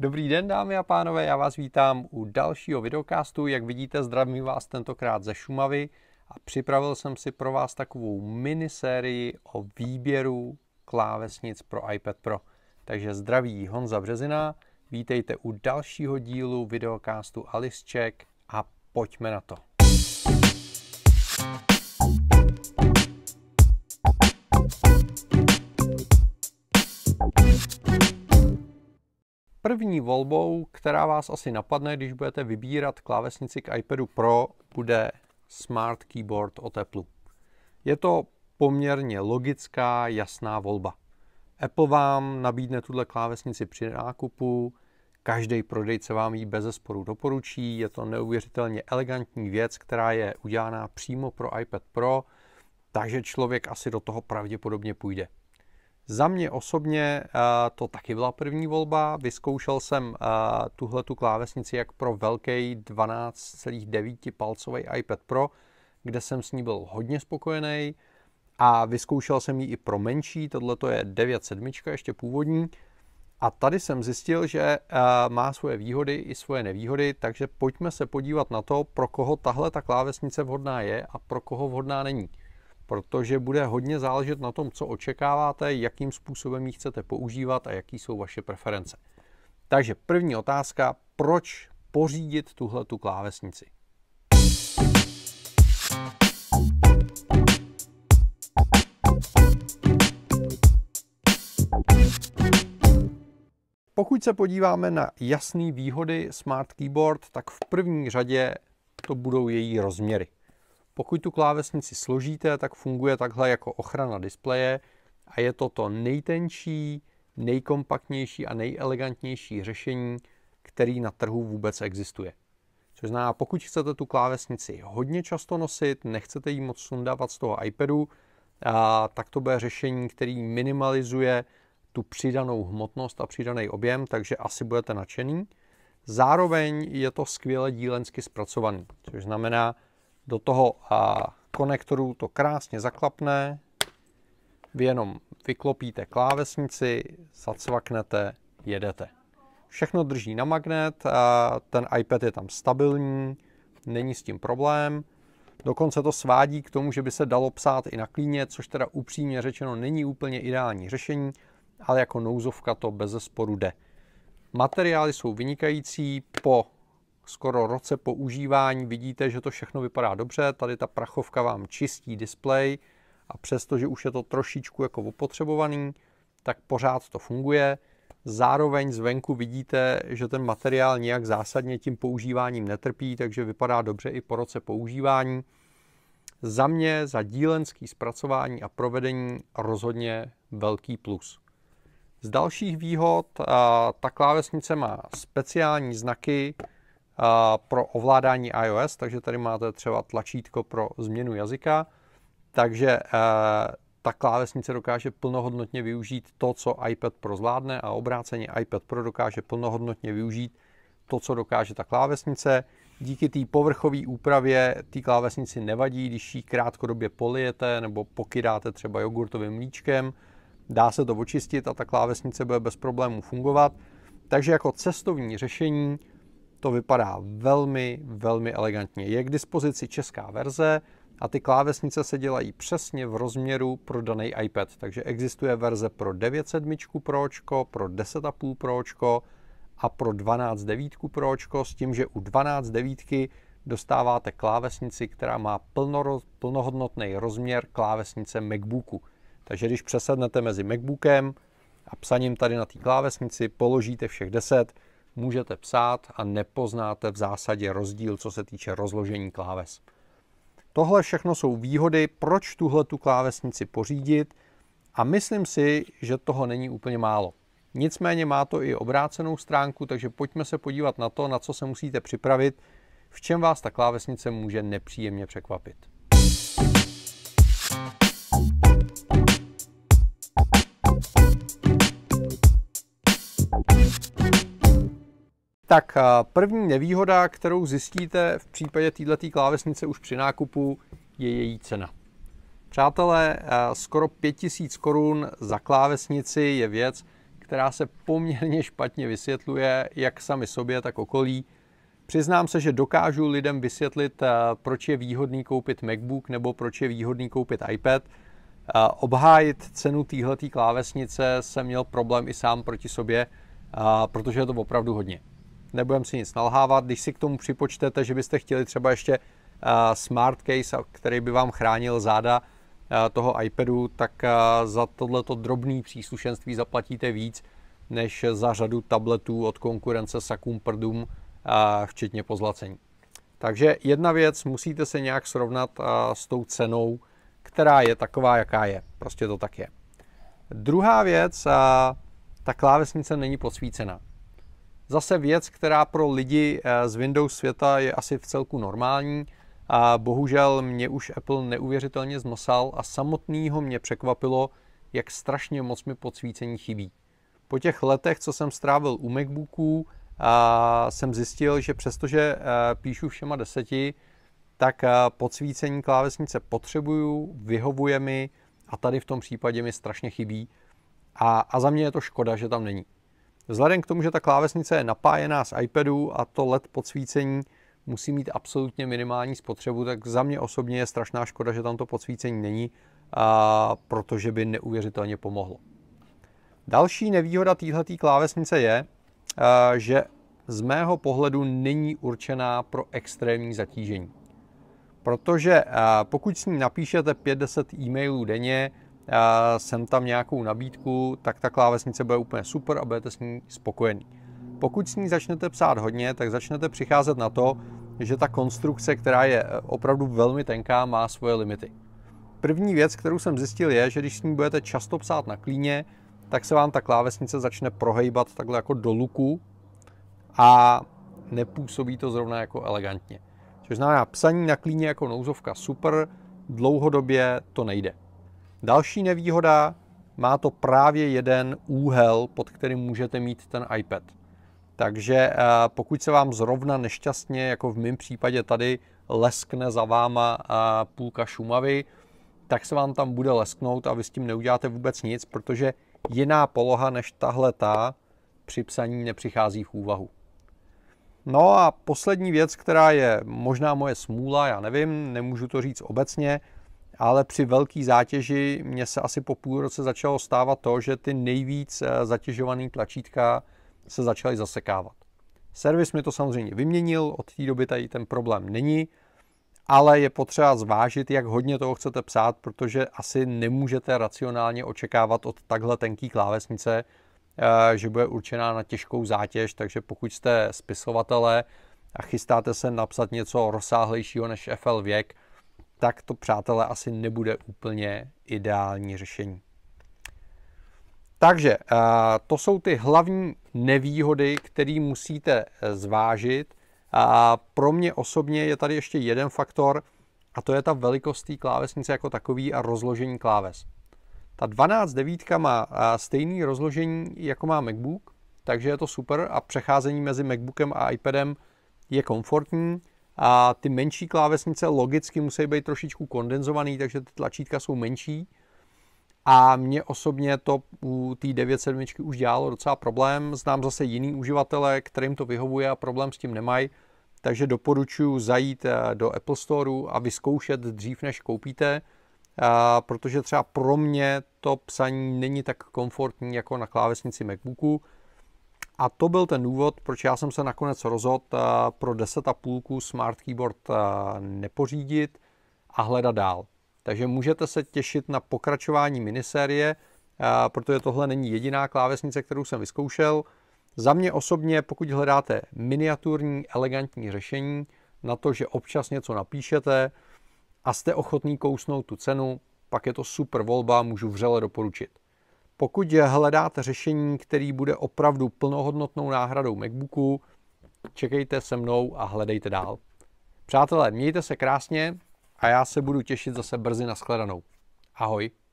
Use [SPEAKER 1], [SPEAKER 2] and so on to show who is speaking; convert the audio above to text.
[SPEAKER 1] Dobrý den dámy a pánové, já vás vítám u dalšího videokastu. Jak vidíte, zdravím vás tentokrát ze Šumavy a připravil jsem si pro vás takovou minisérii o výběru klávesnic pro iPad Pro. Takže zdraví Honza Březina, vítejte u dalšího dílu videokastu Alice Check a pojďme na to. První volbou, která vás asi napadne, když budete vybírat klávesnici k iPadu Pro, bude Smart Keyboard o teplu. Je to poměrně logická, jasná volba. Apple vám nabídne tuhle klávesnici při nákupu, každý prodejce vám ji bez zesporu doporučí, je to neuvěřitelně elegantní věc, která je udělána přímo pro iPad Pro, takže člověk asi do toho pravděpodobně půjde. Za mě osobně eh, to taky byla první volba. Vyzkoušel jsem eh, tuhle tu klávesnici jak pro velký 12,9 palcový iPad Pro, kde jsem s ní byl hodně spokojený a vyzkoušel jsem ji i pro menší, tohle to je 9.7, ještě původní. A tady jsem zjistil, že eh, má svoje výhody i svoje nevýhody, takže pojďme se podívat na to, pro koho tahle ta klávesnice vhodná je a pro koho vhodná není protože bude hodně záležet na tom, co očekáváte, jakým způsobem ji chcete používat a jaký jsou vaše preference. Takže první otázka, proč pořídit tuhle tu klávesnici? Pokud se podíváme na jasné výhody Smart Keyboard, tak v první řadě to budou její rozměry. Pokud tu klávesnici složíte, tak funguje takhle jako ochrana displeje a je to to nejtenčí, nejkompaktnější a nejelegantnější řešení, který na trhu vůbec existuje. Což znamená, pokud chcete tu klávesnici hodně často nosit, nechcete ji moc sundávat z toho iPadu, a, tak to bude řešení, který minimalizuje tu přidanou hmotnost a přidaný objem, takže asi budete nadšený. Zároveň je to skvěle dílensky zpracovaný, což znamená, do toho a konektoru to krásně zaklapne. Vy jenom vyklopíte klávesnici, zacvaknete, jedete. Všechno drží na magnet, a ten iPad je tam stabilní, není s tím problém. Dokonce to svádí k tomu, že by se dalo psát i na klíně, což teda upřímně řečeno není úplně ideální řešení, ale jako nouzovka to bez sporu jde. Materiály jsou vynikající, po skoro roce používání vidíte, že to všechno vypadá dobře. Tady ta prachovka vám čistí displej a přestože už je to trošičku jako opotřebovaný, tak pořád to funguje. Zároveň zvenku vidíte, že ten materiál nějak zásadně tím používáním netrpí, takže vypadá dobře i po roce používání. Za mě, za dílenský zpracování a provedení rozhodně velký plus. Z dalších výhod ta klávesnice má speciální znaky, pro ovládání iOS, takže tady máte třeba tlačítko pro změnu jazyka, takže e, ta klávesnice dokáže plnohodnotně využít to, co iPad Pro zvládne a obráceně iPad Pro dokáže plnohodnotně využít to, co dokáže ta klávesnice. Díky té povrchové úpravě té klávesnici nevadí, když ji krátkodobě polijete nebo pokydáte třeba jogurtovým mlíčkem. Dá se to očistit a ta klávesnice bude bez problémů fungovat. Takže jako cestovní řešení to vypadá velmi, velmi elegantně. Je k dispozici česká verze a ty klávesnice se dělají přesně v rozměru pro daný iPad. Takže existuje verze pro 9,7 Pročko, pro 10,5 Pročko a pro 12,9 Pročko s tím, že u 12,9 dostáváte klávesnici, která má plnohodnotný rozměr klávesnice MacBooku. Takže když přesednete mezi MacBookem a psaním tady na té klávesnici, položíte všech 10, můžete psát a nepoznáte v zásadě rozdíl, co se týče rozložení kláves. Tohle všechno jsou výhody, proč tuhle tu klávesnici pořídit a myslím si, že toho není úplně málo. Nicméně má to i obrácenou stránku, takže pojďme se podívat na to, na co se musíte připravit, v čem vás ta klávesnice může nepříjemně překvapit. Tak první nevýhoda, kterou zjistíte v případě této klávesnice už při nákupu, je její cena. Přátelé, skoro 5000 korun za klávesnici je věc, která se poměrně špatně vysvětluje jak sami sobě, tak okolí. Přiznám se, že dokážu lidem vysvětlit, proč je výhodný koupit MacBook nebo proč je výhodný koupit iPad. Obhájit cenu téhleté klávesnice jsem měl problém i sám proti sobě, protože je to opravdu hodně nebudeme si nic nalhávat. Když si k tomu připočtete, že byste chtěli třeba ještě eh, smart case, který by vám chránil záda eh, toho iPadu, tak eh, za tohleto drobné příslušenství zaplatíte víc než za řadu tabletů od konkurence Sakum Prdum, včetně pozlacení. Takže jedna věc, musíte se nějak srovnat s tou cenou, která je taková, jaká je. Prostě to tak je. Druhá věc, ta klávesnice není posvícená. Zase věc, která pro lidi eh, z Windows světa je asi v celku normální. A bohužel mě už Apple neuvěřitelně zmosal a samotného mě překvapilo, jak strašně moc mi podsvícení chybí. Po těch letech, co jsem strávil u MacBooků, a jsem zjistil, že přestože eh, píšu všema deseti, tak eh, podsvícení klávesnice potřebuju, vyhovuje mi a tady v tom případě mi strašně chybí. A, a za mě je to škoda, že tam není. Vzhledem k tomu, že ta klávesnice je napájená z iPadu a to LED podsvícení musí mít absolutně minimální spotřebu, tak za mě osobně je strašná škoda, že tam to podsvícení není, a protože by neuvěřitelně pomohlo. Další nevýhoda této klávesnice je, eh, že z mého pohledu není určená pro extrémní zatížení. Protože eh, pokud s ní napíšete 50 e-mailů denně, sem tam nějakou nabídku, tak ta klávesnice bude úplně super a budete s ní spokojení. Pokud s ní začnete psát hodně, tak začnete přicházet na to, že ta konstrukce, která je eh, opravdu velmi tenká, má svoje limity. První věc, kterou jsem zjistil, je, že když s ní budete často psát na klíně, tak se vám ta klávesnice začne prohejbat takhle jako do luku a nepůsobí to zrovna jako elegantně. Což znamená, psaní na klíně jako nouzovka super, dlouhodobě to nejde. Další nevýhoda, má to právě jeden úhel, pod kterým můžete mít ten iPad. Takže eh, pokud se vám zrovna nešťastně, jako v mém případě tady, leskne za váma eh, půlka Šumavy, tak se vám tam bude lesknout a vy s tím neuděláte vůbec nic, protože jiná poloha než tahle ta při psaní nepřichází v úvahu. No a poslední věc, která je možná moje smůla, já nevím, nemůžu to říct obecně, ale při velké zátěži mě se asi po půl roce začalo stávat to, že ty nejvíc eh, zatěžované tlačítka se začaly zasekávat. Servis mi to samozřejmě vyměnil, od té doby tady ten problém není, ale je potřeba zvážit, jak hodně toho chcete psát, protože asi nemůžete racionálně očekávat od takhle tenké klávesnice, eh, že bude určená na těžkou zátěž, takže pokud jste spisovatelé a chystáte se napsat něco rozsáhlejšího než FL věk, tak to, přátelé, asi nebude úplně ideální řešení. Takže eh, to jsou ty hlavní nevýhody, které musíte eh, zvážit. A pro mě osobně je tady ještě jeden faktor, a to je ta velikost té klávesnice jako takový a rozložení kláves. Ta 12.9 má eh, stejný rozložení, jako má MacBook, takže je to super a přecházení mezi MacBookem a iPadem je komfortní. A ty menší klávesnice logicky musí být trošičku kondenzovaný, takže ty tlačítka jsou menší. A mě osobně to u té 97 už dělalo docela problém. Znám zase jiný uživatele, kterým to vyhovuje a problém s tím nemají. Takže doporučuji zajít eh, do Apple Store a vyzkoušet dřív, než koupíte, eh, protože třeba pro mě to psaní není tak komfortní jako na klávesnici MacBooku. A to byl ten důvod, proč já jsem se nakonec rozhodl eh, pro 10,5 Smart Keyboard eh, nepořídit a hledat dál. Takže můžete se těšit na pokračování minisérie, eh, protože tohle není jediná klávesnice, kterou jsem vyzkoušel. Za mě osobně, pokud hledáte miniaturní, elegantní řešení na to, že občas něco napíšete a jste ochotný kousnout tu cenu, pak je to super volba, můžu vřele doporučit. Pokud hledáte řešení, který bude opravdu plnohodnotnou náhradou MacBooku, čekejte se mnou a hledejte dál. Přátelé, mějte se krásně a já se budu těšit zase brzy na shledanou. Ahoj.